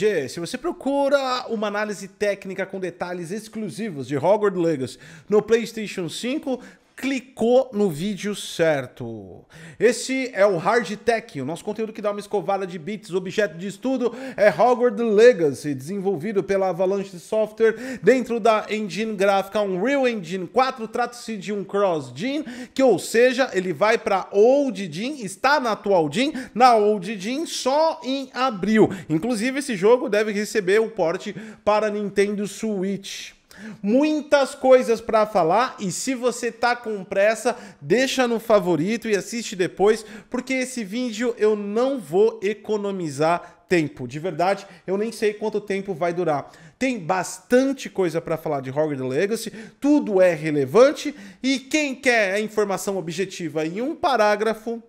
RPG, se você procura uma análise técnica com detalhes exclusivos de Hogwarts Legacy no PlayStation 5, clicou no vídeo certo. Esse é o Hard Tech, o nosso conteúdo que dá uma escovada de bits. O objeto de estudo é Hogwarts Legacy, desenvolvido pela Avalanche Software dentro da engine gráfica Unreal Engine 4. Trata-se de um cross-gen, que ou seja, ele vai para Old Gen, está na atual Gen, na Old Gen só em abril. Inclusive, esse jogo deve receber o porte para Nintendo Switch. Muitas coisas para falar e se você tá com pressa, deixa no favorito e assiste depois, porque esse vídeo eu não vou economizar tempo. De verdade, eu nem sei quanto tempo vai durar. Tem bastante coisa para falar de Hogwarts Legacy, tudo é relevante e quem quer a informação objetiva em um parágrafo,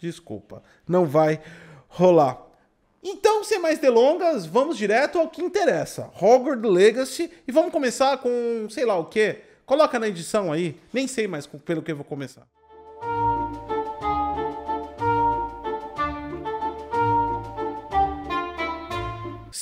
desculpa, não vai rolar. Então, sem mais delongas, vamos direto ao que interessa, Hogwarts Legacy, e vamos começar com sei lá o que. Coloca na edição aí, nem sei mais pelo que eu vou começar.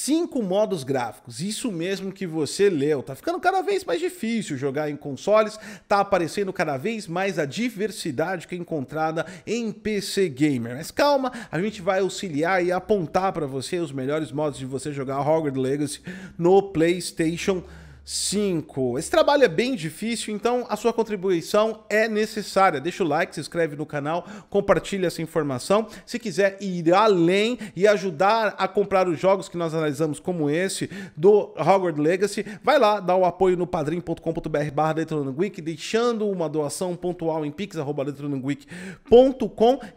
cinco modos gráficos. Isso mesmo que você leu. Tá ficando cada vez mais difícil jogar em consoles, tá aparecendo cada vez mais a diversidade que é encontrada em PC gamer. Mas calma, a gente vai auxiliar e apontar para você os melhores modos de você jogar Hogwarts Legacy no PlayStation 5. Esse trabalho é bem difícil, então a sua contribuição é necessária. Deixa o like, se inscreve no canal, compartilha essa informação. Se quiser ir além e ajudar a comprar os jogos que nós analisamos, como esse do Hogwarts Legacy, vai lá, dá o apoio no padrim.com.br barra Week, deixando uma doação pontual em pix,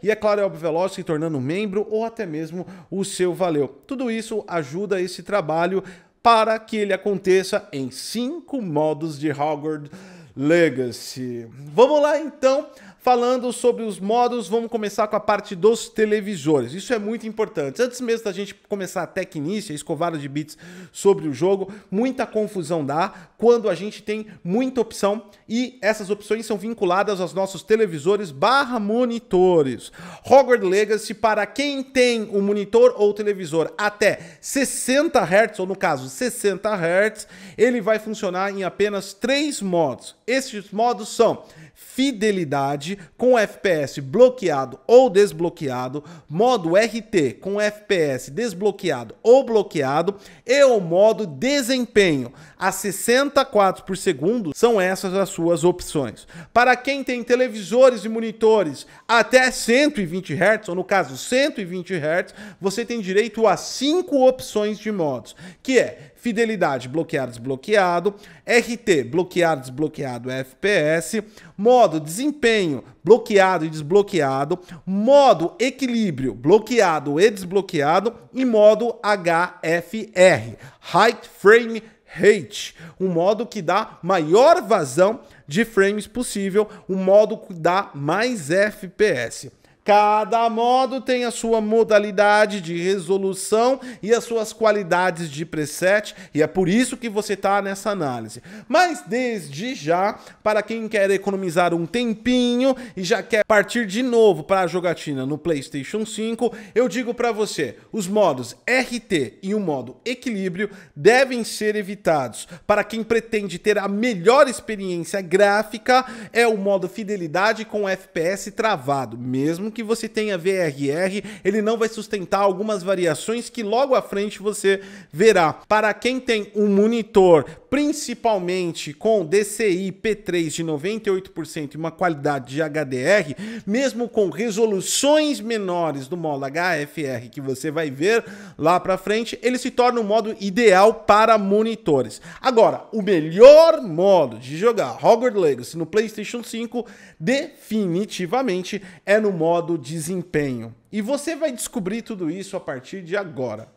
e é claro, é óbvio, veloz, se tornando membro ou até mesmo o seu valeu. Tudo isso ajuda esse trabalho para que ele aconteça em cinco modos de Hogwarts Legacy. Vamos lá então falando sobre os modos, vamos começar com a parte dos televisores. Isso é muito importante. Antes mesmo da gente começar a tech início, a escovada de bits sobre o jogo, muita confusão dá quando a gente tem muita opção e essas opções são vinculadas aos nossos televisores barra monitores. Hogwarts Legacy, para quem tem o um monitor ou televisor até 60 Hz, ou no caso 60 Hz, ele vai funcionar em apenas três modos estes modos são fidelidade com FPS bloqueado ou desbloqueado, modo RT com FPS desbloqueado ou bloqueado e o modo desempenho a 60 quadros por segundo são essas as suas opções. Para quem tem televisores e monitores até 120 Hz, ou no caso 120 Hz, você tem direito a cinco opções de modos, que é fidelidade bloquear desbloqueado, RT bloquear desbloqueado FPS, modo desempenho bloqueado e desbloqueado, modo equilíbrio bloqueado e desbloqueado e modo HFR Height Frame Rate, um modo que dá maior vazão de frames possível, um modo que dá mais FPS. Cada modo tem a sua modalidade de resolução e as suas qualidades de preset, e é por isso que você está nessa análise. Mas desde já, para quem quer economizar um tempinho e já quer partir de novo para a jogatina no PlayStation 5, eu digo para você, os modos RT e o modo equilíbrio devem ser evitados. Para quem pretende ter a melhor experiência gráfica, é o modo fidelidade com FPS travado, mesmo que você tenha VRR, ele não vai sustentar algumas variações que logo à frente você verá. Para quem tem um monitor, principalmente com DCI P3 de 98% e uma qualidade de HDR, mesmo com resoluções menores do modo HFR que você vai ver lá para frente, ele se torna um modo ideal para monitores. Agora, o melhor modo de jogar Hogwarts Legacy no PlayStation 5 definitivamente é no modo modo desempenho. E você vai descobrir tudo isso a partir de agora.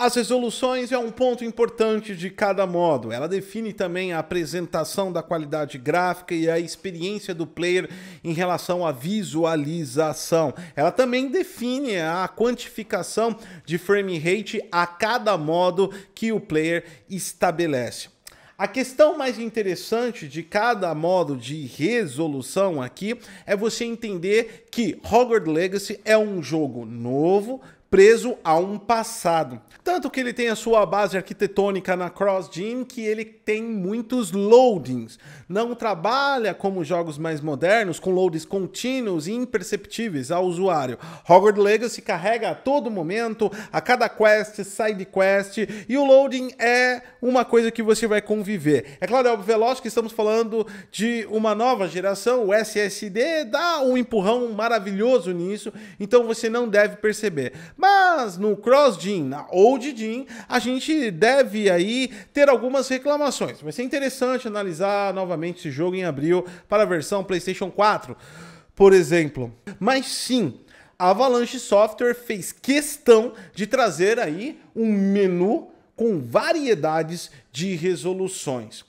As resoluções é um ponto importante de cada modo. Ela define também a apresentação da qualidade gráfica e a experiência do player em relação à visualização. Ela também define a quantificação de frame rate a cada modo que o player estabelece. A questão mais interessante de cada modo de resolução aqui é você entender que Hogwarts Legacy é um jogo novo, preso a um passado. Tanto que ele tem a sua base arquitetônica na CrossGen, que ele tem muitos loadings. Não trabalha como jogos mais modernos, com loads contínuos e imperceptíveis ao usuário. Hogwarts Legacy carrega a todo momento, a cada quest, side quest, e o loading é uma coisa que você vai conviver. É claro, é óbvio, veloz que estamos falando de uma nova geração, o SSD dá um empurrão maravilhoso nisso, então você não deve perceber. Mas no cross na old a gente deve aí ter algumas reclamações. Vai ser interessante analisar novamente esse jogo em abril para a versão PlayStation 4, por exemplo. Mas sim, a Avalanche Software fez questão de trazer aí um menu com variedades de resoluções.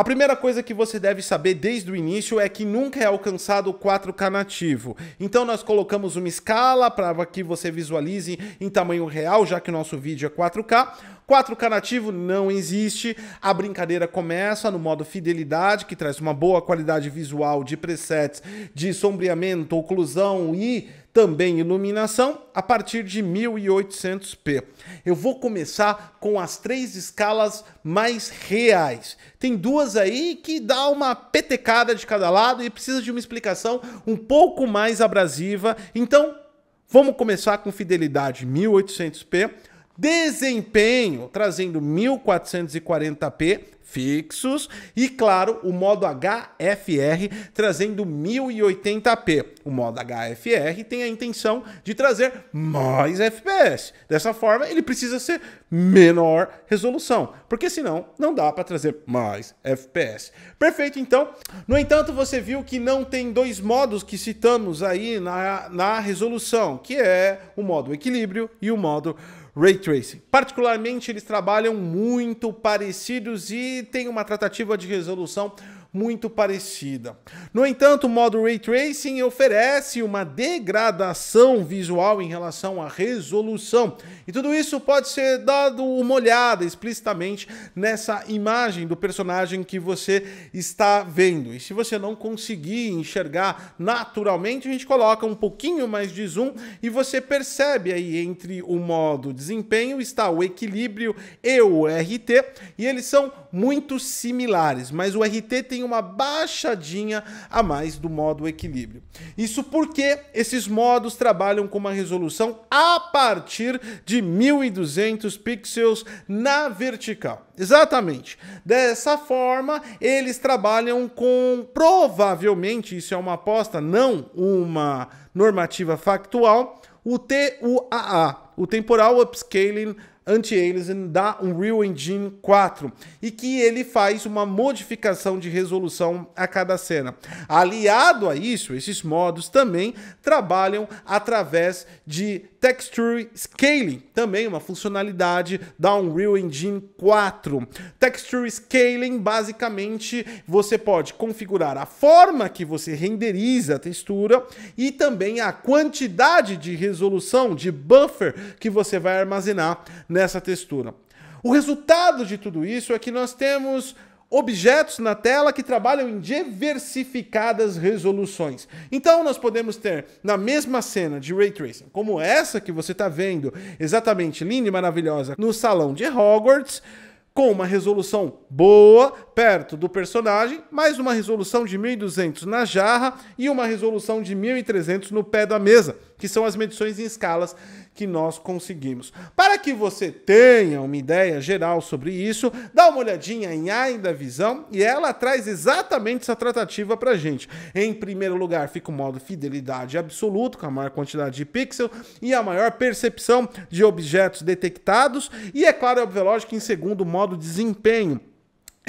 A primeira coisa que você deve saber desde o início é que nunca é alcançado o 4K nativo. Então nós colocamos uma escala para que você visualize em tamanho real, já que o nosso vídeo é 4K. 4K nativo não existe. A brincadeira começa no modo fidelidade, que traz uma boa qualidade visual de presets, de sombreamento, oclusão e também iluminação, a partir de 1800p. Eu vou começar com as três escalas mais reais. Tem duas aí que dá uma petecada de cada lado e precisa de uma explicação um pouco mais abrasiva. Então, vamos começar com fidelidade 1800p Desempenho, trazendo 1440p fixos e, claro, o modo HFR trazendo 1080p. O modo HFR tem a intenção de trazer mais FPS. Dessa forma, ele precisa ser menor resolução, porque senão não dá para trazer mais FPS. Perfeito, então. No entanto, você viu que não tem dois modos que citamos aí na, na resolução, que é o modo equilíbrio e o modo Ray Tracing. Particularmente, eles trabalham muito parecidos e tem uma tratativa de resolução muito parecida. No entanto, o modo Ray Tracing oferece uma degradação visual em relação à resolução, e tudo isso pode ser dado uma olhada explicitamente nessa imagem do personagem que você está vendo. E se você não conseguir enxergar naturalmente, a gente coloca um pouquinho mais de zoom e você percebe aí entre o modo desempenho está o equilíbrio e o RT, e eles são muito similares, mas o RT tem tem uma baixadinha a mais do modo equilíbrio. Isso porque esses modos trabalham com uma resolução a partir de 1200 pixels na vertical. Exatamente. Dessa forma, eles trabalham com provavelmente, isso é uma aposta, não uma normativa factual, o TUAA, o temporal upscaling anti-aliasing da Unreal Engine 4 e que ele faz uma modificação de resolução a cada cena. Aliado a isso, esses modos também trabalham através de Texture Scaling, também uma funcionalidade da Unreal Engine 4. Texture Scaling, basicamente, você pode configurar a forma que você renderiza a textura e também a quantidade de resolução, de buffer que você vai armazenar nessa textura. O resultado de tudo isso é que nós temos objetos na tela que trabalham em diversificadas resoluções. Então nós podemos ter na mesma cena de ray tracing, como essa que você está vendo, exatamente linda e maravilhosa, no salão de Hogwarts, com uma resolução boa perto do personagem, mais uma resolução de 1200 na jarra e uma resolução de 1300 no pé da mesa, que são as medições em escalas que nós conseguimos. Para que você tenha uma ideia geral sobre isso, dá uma olhadinha em Ainda Visão e ela traz exatamente essa tratativa para gente. Em primeiro lugar, fica o modo fidelidade absoluto, com a maior quantidade de pixel e a maior percepção de objetos detectados. E é claro, é óbvio, lógico, em segundo, modo desempenho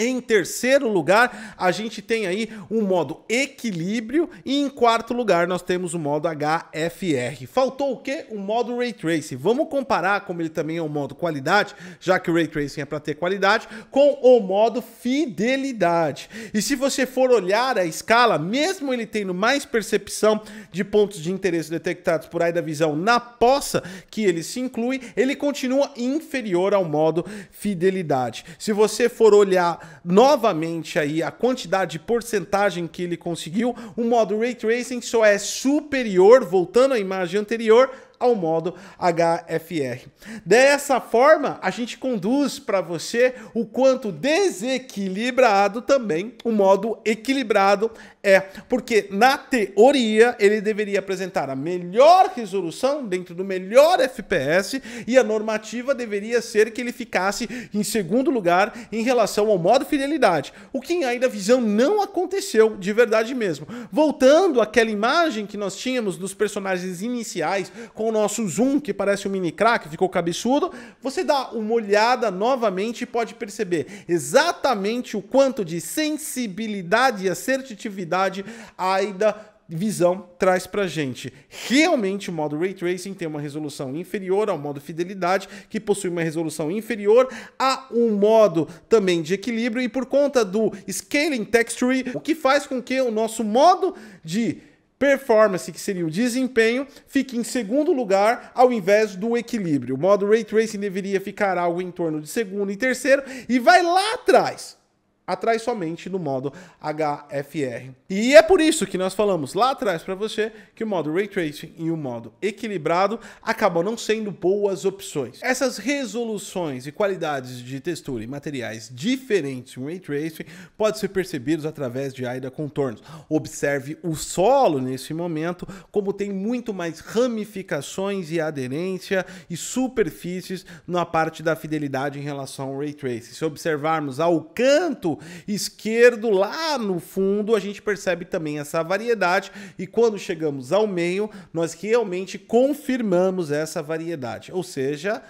em terceiro lugar, a gente tem aí o um modo equilíbrio e em quarto lugar nós temos o modo HFR. Faltou o que? O modo Ray Tracing. Vamos comparar, como ele também é um modo qualidade, já que o Ray Tracing é para ter qualidade, com o modo fidelidade. E se você for olhar a escala, mesmo ele tendo mais percepção de pontos de interesse detectados por aí da visão na poça que ele se inclui, ele continua inferior ao modo fidelidade. Se você for olhar novamente aí a quantidade de porcentagem que ele conseguiu. O modo Ray Tracing só é superior, voltando à imagem anterior, ao modo HFR. Dessa forma, a gente conduz para você o quanto desequilibrado também o modo equilibrado é, porque na teoria ele deveria apresentar a melhor resolução dentro do melhor FPS e a normativa deveria ser que ele ficasse em segundo lugar em relação ao modo fidelidade, o que ainda a visão não aconteceu de verdade mesmo. Voltando àquela imagem que nós tínhamos dos personagens iniciais com o nosso zoom, que parece um mini crack, ficou cabeçudo, você dá uma olhada novamente e pode perceber exatamente o quanto de sensibilidade e assertividade a AIDA visão traz pra gente. Realmente o modo Ray Tracing tem uma resolução inferior ao modo Fidelidade, que possui uma resolução inferior a um modo também de equilíbrio e por conta do Scaling Texture, o que faz com que o nosso modo de Performance, que seria o desempenho, fica em segundo lugar ao invés do equilíbrio. O modo Ray Tracing deveria ficar algo em torno de segundo e terceiro e vai lá atrás atrás somente no modo HFR. E é por isso que nós falamos lá atrás para você que o modo Ray Tracing e o modo equilibrado acabam não sendo boas opções. Essas resoluções e qualidades de textura e materiais diferentes no Ray Tracing podem ser percebidos através de AIDA contornos. Observe o solo nesse momento, como tem muito mais ramificações e aderência e superfícies na parte da fidelidade em relação ao Ray Tracing. Se observarmos ao canto esquerdo, lá no fundo, a gente percebe também essa variedade. E quando chegamos ao meio, nós realmente confirmamos essa variedade. Ou seja,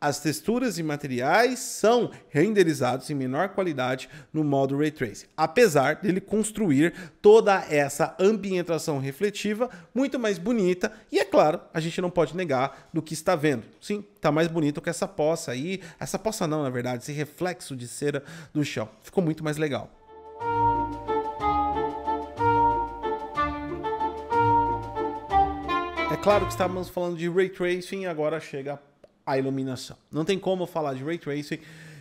as texturas e materiais são renderizados em menor qualidade no modo Ray Tracing, apesar dele construir toda essa ambientação refletiva muito mais bonita e, é claro, a gente não pode negar do que está vendo. Sim, está mais bonito que essa poça aí, essa poça não, na verdade, esse reflexo de cera do chão. Ficou muito mais legal. É claro que estávamos falando de Ray Tracing, agora chega a iluminação. Não tem como falar de ray tracing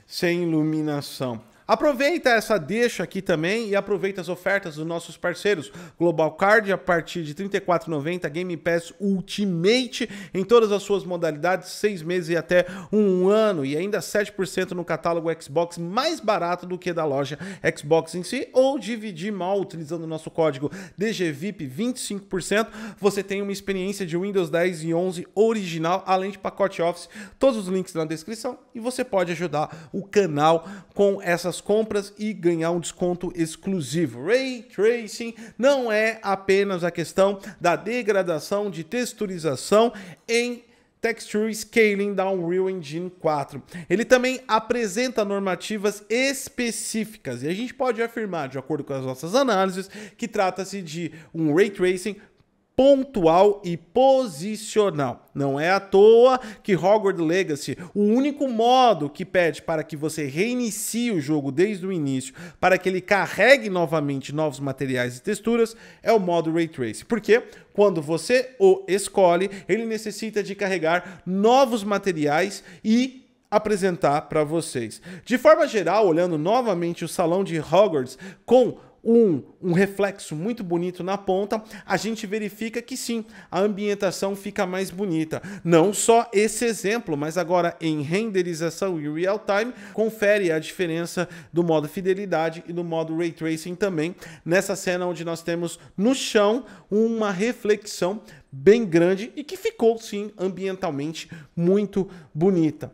sem iluminação. Aproveita essa deixa aqui também e aproveita as ofertas dos nossos parceiros. Global Card a partir de R$ 34,90, Game Pass Ultimate em todas as suas modalidades, seis meses e até um ano. E ainda 7% no catálogo Xbox, mais barato do que da loja Xbox em si. Ou dividir mal utilizando o nosso código DGVIP 25%. Você tem uma experiência de Windows 10 e 11 original, além de pacote Office. Todos os links na descrição. E você pode ajudar o canal com essas suas compras e ganhar um desconto exclusivo. Ray Tracing não é apenas a questão da degradação de texturização em Texture Scaling da Unreal Engine 4. Ele também apresenta normativas específicas e a gente pode afirmar, de acordo com as nossas análises, que trata-se de um ray tracing pontual e posicional. Não é à toa que Hogwarts Legacy, o único modo que pede para que você reinicie o jogo desde o início, para que ele carregue novamente novos materiais e texturas, é o modo Ray Trace. Porque quando você o escolhe, ele necessita de carregar novos materiais e apresentar para vocês. De forma geral, olhando novamente o salão de Hogwarts com um, um, reflexo muito bonito na ponta, a gente verifica que sim, a ambientação fica mais bonita. Não só esse exemplo, mas agora em renderização e real time, confere a diferença do modo fidelidade e do modo ray tracing também, nessa cena onde nós temos no chão uma reflexão bem grande e que ficou sim ambientalmente muito bonita.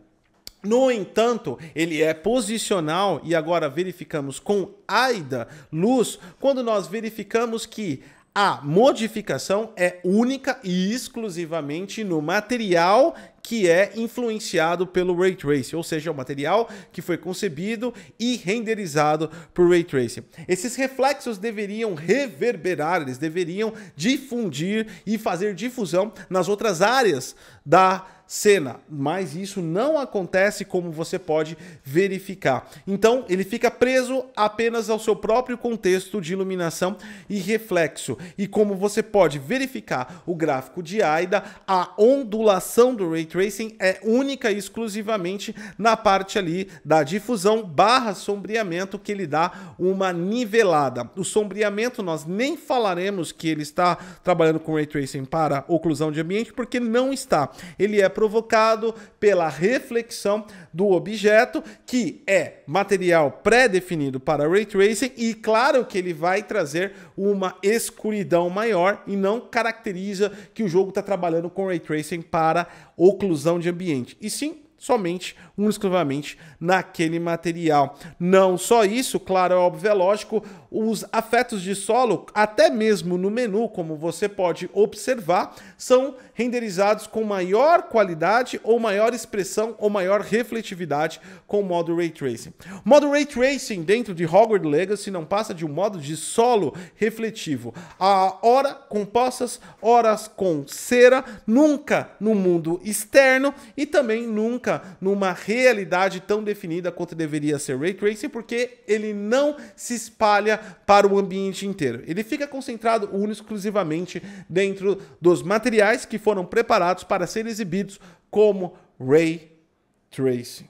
No entanto, ele é posicional e agora verificamos com AIDA luz quando nós verificamos que a modificação é única e exclusivamente no material que é influenciado pelo Ray Tracing, ou seja, o é material que foi concebido e renderizado por Ray Tracing. Esses reflexos deveriam reverberar, eles deveriam difundir e fazer difusão nas outras áreas da cena, mas isso não acontece como você pode verificar. Então, ele fica preso apenas ao seu próprio contexto de iluminação e reflexo. E como você pode verificar o gráfico de AIDA, a ondulação do ray tracing é única e exclusivamente na parte ali da difusão barra sombreamento que ele dá uma nivelada. O sombreamento nós nem falaremos que ele está trabalhando com ray tracing para oclusão de ambiente porque não está. Ele é provocado pela reflexão do objeto, que é material pré-definido para ray tracing e claro que ele vai trazer uma escuridão maior e não caracteriza que o jogo está trabalhando com ray tracing para oclusão de ambiente. E sim somente, um exclusivamente naquele material. Não só isso, claro, é óbvio, é lógico, os afetos de solo, até mesmo no menu, como você pode observar, são renderizados com maior qualidade ou maior expressão ou maior refletividade com o modo Ray Tracing. O modo Ray Tracing dentro de Hogwarts Legacy não passa de um modo de solo refletivo. A hora com poças, horas com cera, nunca no mundo externo e também nunca numa realidade tão definida quanto deveria ser Ray Tracing, porque ele não se espalha para o ambiente inteiro. Ele fica concentrado único exclusivamente dentro dos materiais que foram preparados para serem exibidos como Ray Tracing.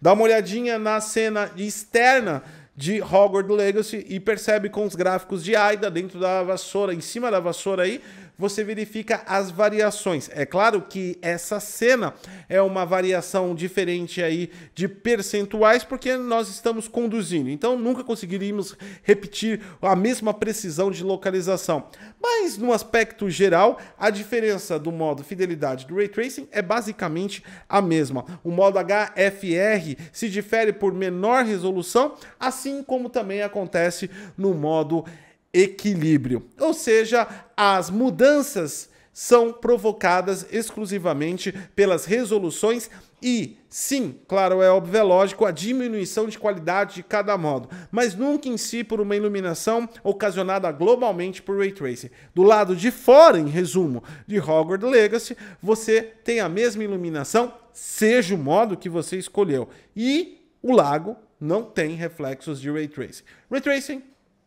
Dá uma olhadinha na cena externa de Hogwarts Legacy e percebe com os gráficos de Aida dentro da vassoura, em cima da vassoura aí, você verifica as variações. É claro que essa cena é uma variação diferente aí de percentuais, porque nós estamos conduzindo. Então nunca conseguiríamos repetir a mesma precisão de localização. Mas no aspecto geral, a diferença do modo fidelidade do ray tracing é basicamente a mesma. O modo HFR se difere por menor resolução, assim como também acontece no modo equilíbrio. Ou seja, as mudanças são provocadas exclusivamente pelas resoluções e, sim, claro, é óbvio, é lógico, a diminuição de qualidade de cada modo, mas nunca em si por uma iluminação ocasionada globalmente por Ray Tracing. Do lado de fora, em resumo, de Hogwarts Legacy, você tem a mesma iluminação, seja o modo que você escolheu, e o lago não tem reflexos de Ray Tracing. Ray Tracing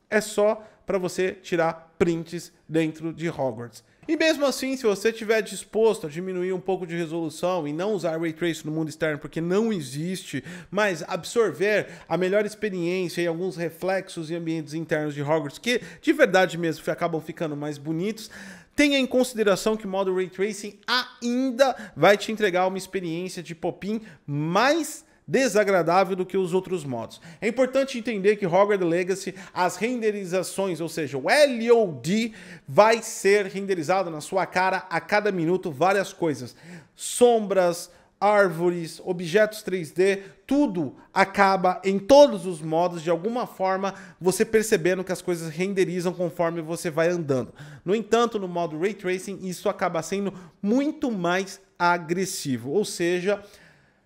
é só para você tirar prints dentro de Hogwarts. E mesmo assim, se você estiver disposto a diminuir um pouco de resolução e não usar Ray Tracing no mundo externo, porque não existe, mas absorver a melhor experiência e alguns reflexos e ambientes internos de Hogwarts, que de verdade mesmo acabam ficando mais bonitos, tenha em consideração que o modo Ray Tracing ainda vai te entregar uma experiência de pop-in mais desagradável do que os outros modos. É importante entender que Hogwarts Legacy, as renderizações, ou seja, o LOD, vai ser renderizado na sua cara a cada minuto várias coisas. Sombras, árvores, objetos 3D, tudo acaba em todos os modos, de alguma forma, você percebendo que as coisas renderizam conforme você vai andando. No entanto, no modo Ray Tracing, isso acaba sendo muito mais agressivo, ou seja,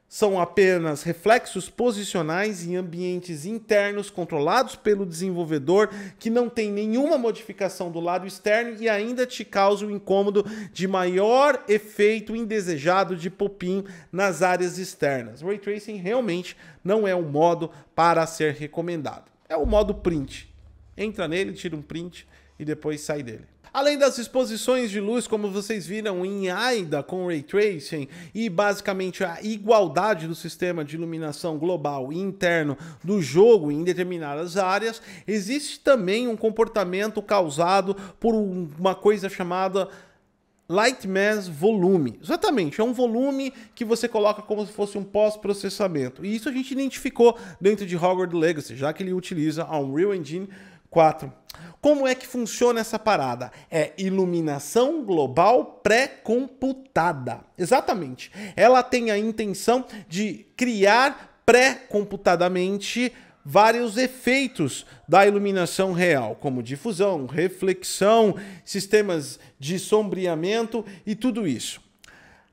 são apenas reflexos posicionais em ambientes internos controlados pelo desenvolvedor que não tem nenhuma modificação do lado externo e ainda te causa o incômodo de maior efeito indesejado de popin nas áreas externas. Ray tracing realmente não é um modo para ser recomendado. É o modo print. Entra nele, tira um print e depois sai dele. Além das exposições de luz, como vocês viram em AIDA com Ray Tracing e basicamente a igualdade do sistema de iluminação global e interno do jogo em determinadas áreas, existe também um comportamento causado por uma coisa chamada Light Mass Volume. Exatamente, é um volume que você coloca como se fosse um pós-processamento. E isso a gente identificou dentro de Hogwarts Legacy, já que ele utiliza a Unreal Engine 4. Como é que funciona essa parada? É iluminação global pré-computada. Exatamente. Ela tem a intenção de criar pré-computadamente vários efeitos da iluminação real, como difusão, reflexão, sistemas de sombreamento e tudo isso.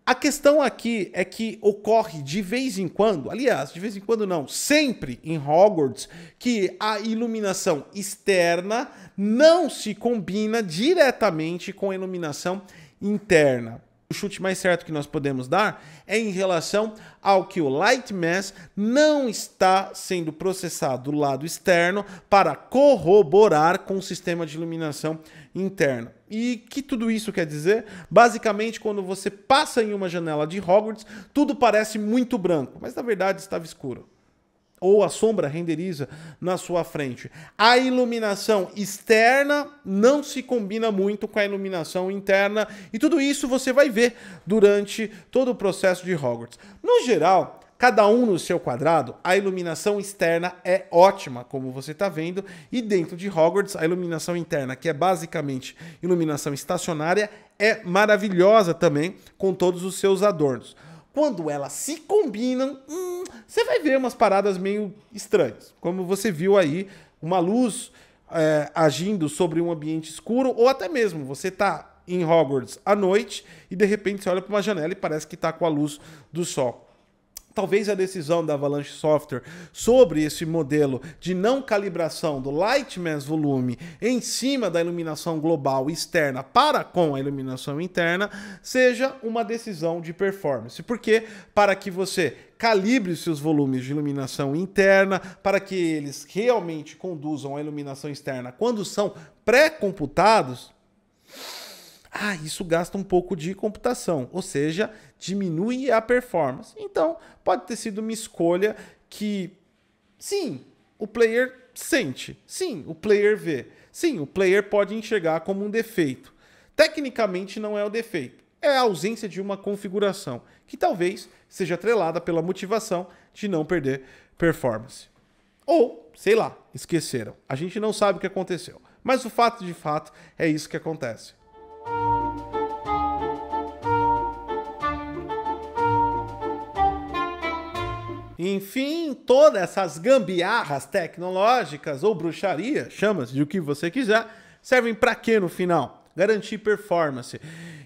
A questão aqui é que ocorre de vez em quando, aliás, de vez em quando não, sempre em Hogwarts, que a iluminação externa não se combina diretamente com a iluminação interna. O chute mais certo que nós podemos dar é em relação ao que o Light Mass não está sendo processado do lado externo para corroborar com o sistema de iluminação interna E que tudo isso quer dizer? Basicamente, quando você passa em uma janela de Hogwarts, tudo parece muito branco, mas na verdade estava escuro. Ou a sombra renderiza na sua frente. A iluminação externa não se combina muito com a iluminação interna, e tudo isso você vai ver durante todo o processo de Hogwarts. No geral, cada um no seu quadrado, a iluminação externa é ótima, como você está vendo, e dentro de Hogwarts, a iluminação interna, que é basicamente iluminação estacionária, é maravilhosa também, com todos os seus adornos. Quando elas se combinam, hum, você vai ver umas paradas meio estranhas, como você viu aí, uma luz é, agindo sobre um ambiente escuro, ou até mesmo você está em Hogwarts à noite e de repente você olha para uma janela e parece que está com a luz do sol. Talvez a decisão da Avalanche Software sobre esse modelo de não calibração do Lightmass volume em cima da iluminação global externa para com a iluminação interna seja uma decisão de performance. Porque para que você calibre seus volumes de iluminação interna para que eles realmente conduzam a iluminação externa quando são pré-computados, ah, isso gasta um pouco de computação, ou seja, diminui a performance. Então, pode ter sido uma escolha que, sim, o player sente, sim, o player vê, sim, o player pode enxergar como um defeito. Tecnicamente, não é o defeito, é a ausência de uma configuração que talvez seja atrelada pela motivação de não perder performance. Ou, sei lá, esqueceram. A gente não sabe o que aconteceu. Mas o fato de fato é isso que acontece. Enfim, todas essas gambiarras tecnológicas ou bruxaria, chamas de o que você quiser, servem para quê no final? garantir performance.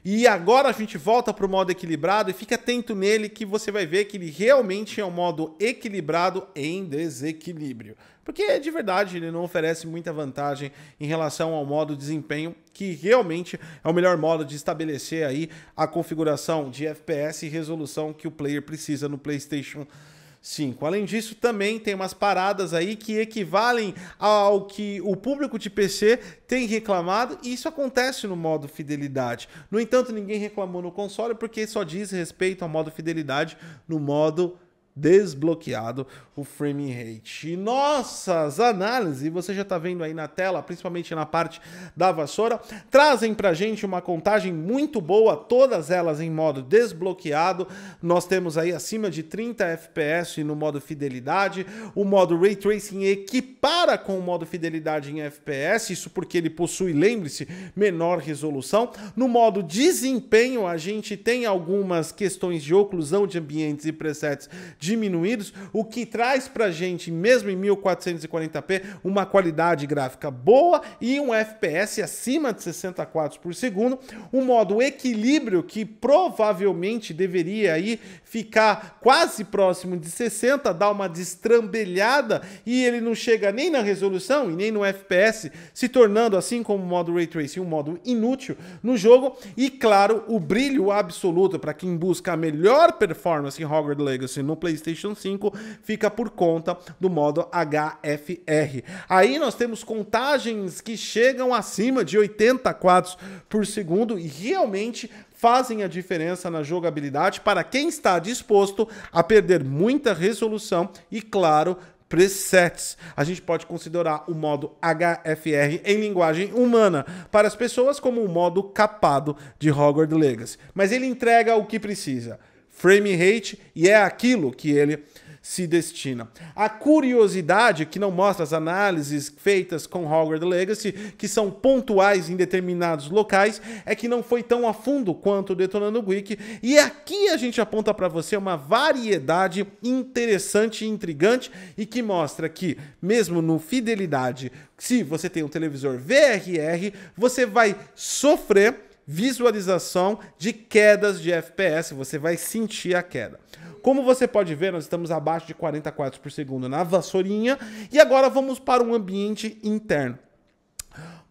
E agora a gente volta para o modo equilibrado e fica atento nele que você vai ver que ele realmente é um modo equilibrado em desequilíbrio. Porque de verdade ele não oferece muita vantagem em relação ao modo desempenho, que realmente é o melhor modo de estabelecer aí a configuração de FPS e resolução que o player precisa no PlayStation 5. 5. Além disso, também tem umas paradas aí que equivalem ao que o público de PC tem reclamado, e isso acontece no modo fidelidade. No entanto, ninguém reclamou no console porque só diz respeito ao modo fidelidade no modo desbloqueado o frame rate. E nossas análises, você já está vendo aí na tela, principalmente na parte da vassoura, trazem para gente uma contagem muito boa, todas elas em modo desbloqueado. Nós temos aí acima de 30 FPS no modo fidelidade, o modo Ray Tracing equipara com o modo fidelidade em FPS, isso porque ele possui, lembre-se, menor resolução. No modo desempenho, a gente tem algumas questões de oclusão de ambientes e presets de diminuídos, o que traz para a gente, mesmo em 1440p, uma qualidade gráfica boa e um FPS acima de 60 quadros por segundo, um modo equilíbrio que provavelmente deveria aí ficar quase próximo de 60, dar uma destrambelhada e ele não chega nem na resolução e nem no FPS, se tornando assim como o modo Ray Tracing um modo inútil no jogo e claro, o brilho absoluto para quem busca a melhor performance em Hogwarts Legacy no PlayStation 5 fica por conta do modo HFR. Aí nós temos contagens que chegam acima de 80 quadros por segundo e realmente fazem a diferença na jogabilidade para quem está disposto a perder muita resolução e, claro, presets. A gente pode considerar o modo HFR em linguagem humana para as pessoas como o um modo capado de Hogwarts Legacy, mas ele entrega o que precisa frame rate e é aquilo que ele se destina. A curiosidade que não mostra as análises feitas com Hogwarts Legacy, que são pontuais em determinados locais, é que não foi tão a fundo quanto Detonando Wiki, e aqui a gente aponta para você uma variedade interessante e intrigante e que mostra que mesmo no fidelidade, se você tem um televisor VRR, você vai sofrer visualização de quedas de FPS, você vai sentir a queda. Como você pode ver, nós estamos abaixo de 40 quadros por segundo na vassourinha e agora vamos para um ambiente interno.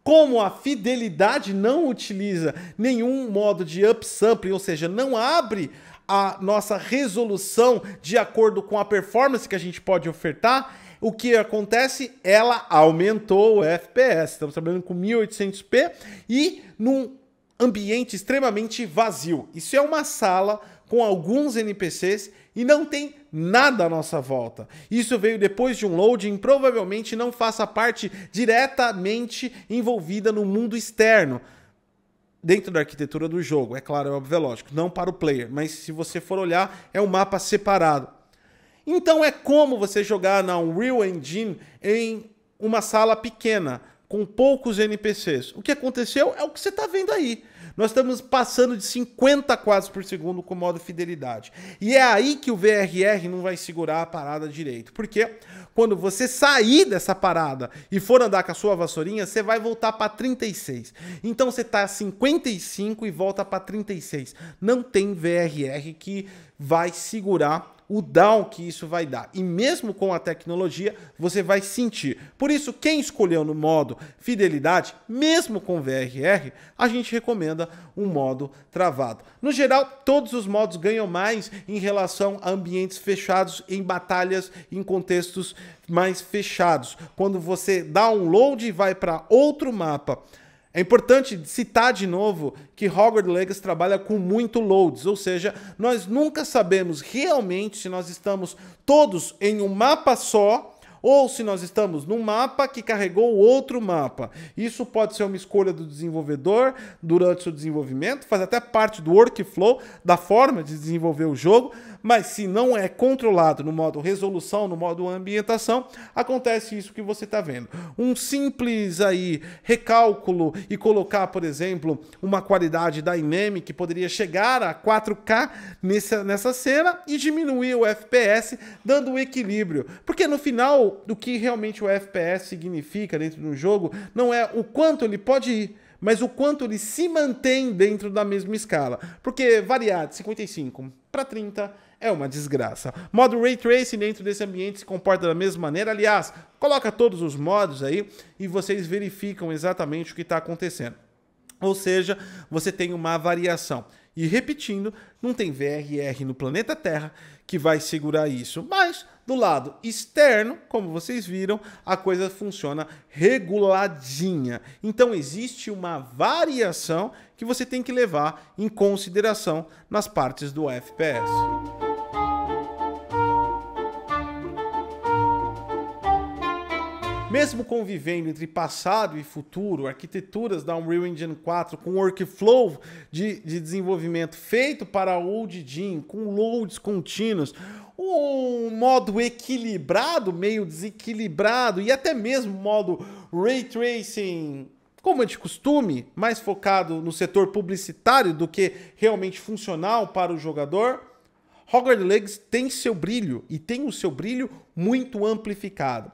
Como a fidelidade não utiliza nenhum modo de upsampling, ou seja, não abre a nossa resolução de acordo com a performance que a gente pode ofertar, o que acontece? Ela aumentou o FPS. Estamos trabalhando com 1800p e num ambiente extremamente vazio. Isso é uma sala com alguns NPCs e não tem nada à nossa volta. Isso veio depois de um loading, provavelmente não faça parte diretamente envolvida no mundo externo. Dentro da arquitetura do jogo, é claro, é óbvio, é lógico, não para o player, mas se você for olhar, é um mapa separado. Então é como você jogar na Unreal Engine em uma sala pequena, com poucos NPCs. O que aconteceu é o que você está vendo aí. Nós estamos passando de 50 quadros por segundo com modo fidelidade. E é aí que o VRR não vai segurar a parada direito. Porque quando você sair dessa parada e for andar com a sua vassourinha, você vai voltar para 36. Então você está a 55 e volta para 36. Não tem VRR que vai segurar o down que isso vai dar. E mesmo com a tecnologia, você vai sentir. Por isso, quem escolheu no modo fidelidade, mesmo com VRR, a gente recomenda um modo travado. No geral, todos os modos ganham mais em relação a ambientes fechados, em batalhas, em contextos mais fechados. Quando você dá um load e vai para outro mapa é importante citar de novo que Hogwarts Legacy trabalha com muito loads, ou seja, nós nunca sabemos realmente se nós estamos todos em um mapa só ou se nós estamos num mapa que carregou outro mapa. Isso pode ser uma escolha do desenvolvedor durante o seu desenvolvimento, faz até parte do workflow, da forma de desenvolver o jogo, mas se não é controlado no modo resolução, no modo ambientação, acontece isso que você está vendo. Um simples aí recálculo e colocar, por exemplo, uma qualidade da dynamic que poderia chegar a 4K nessa, nessa cena e diminuir o FPS, dando um equilíbrio. Porque no final, o que realmente o FPS significa dentro do jogo não é o quanto ele pode ir mas o quanto ele se mantém dentro da mesma escala. Porque variar de 55 para 30 é uma desgraça. Modo Ray Tracing dentro desse ambiente se comporta da mesma maneira. Aliás, coloca todos os modos aí e vocês verificam exatamente o que está acontecendo. Ou seja, você tem uma variação. E repetindo, não tem VRR no planeta Terra que vai segurar isso. Mas do lado externo, como vocês viram, a coisa funciona reguladinha. Então existe uma variação que você tem que levar em consideração nas partes do FPS. Mesmo convivendo entre passado e futuro, arquiteturas da Unreal Engine 4 com workflow de, de desenvolvimento feito para Old Gin, com loads contínuos, um modo equilibrado, meio desequilibrado e até mesmo modo ray tracing como é de costume, mais focado no setor publicitário do que realmente funcional para o jogador, Hogwarts Legacy tem seu brilho e tem o seu brilho muito amplificado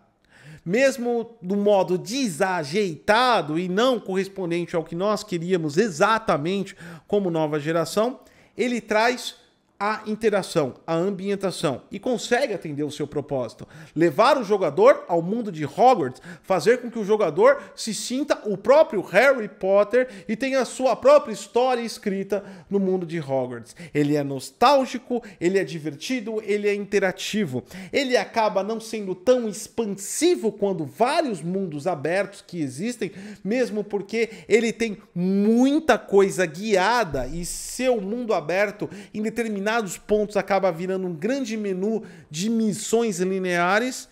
mesmo do modo desajeitado e não correspondente ao que nós queríamos exatamente como nova geração, ele traz a interação, a ambientação e consegue atender o seu propósito. Levar o jogador ao mundo de Hogwarts, fazer com que o jogador se sinta o próprio Harry Potter e tenha a sua própria história escrita no mundo de Hogwarts. Ele é nostálgico, ele é divertido, ele é interativo. Ele acaba não sendo tão expansivo quanto vários mundos abertos que existem, mesmo porque ele tem muita coisa guiada e seu mundo aberto em determinado determinados pontos acaba virando um grande menu de missões lineares,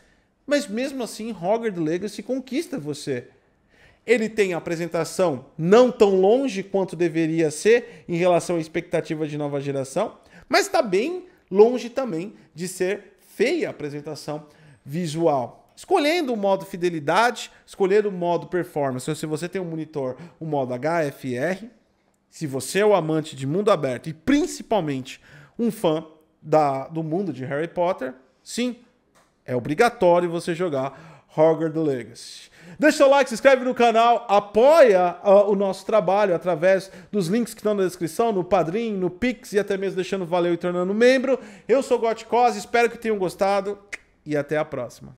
mas mesmo assim Hogwarts Legacy conquista você. Ele tem a apresentação não tão longe quanto deveria ser em relação à expectativa de nova geração, mas está bem longe também de ser feia a apresentação visual. Escolhendo o modo fidelidade, escolhendo o modo performance, então, se você tem um monitor, o modo HFR, se você é o amante de mundo aberto e principalmente um fã da, do mundo de Harry Potter, sim, é obrigatório você jogar Hogwarts Legacy. Deixa seu like, se inscreve no canal, apoia uh, o nosso trabalho através dos links que estão na descrição, no Padrim, no Pix e até mesmo deixando valeu e tornando membro. Eu sou o Cos, espero que tenham gostado e até a próxima.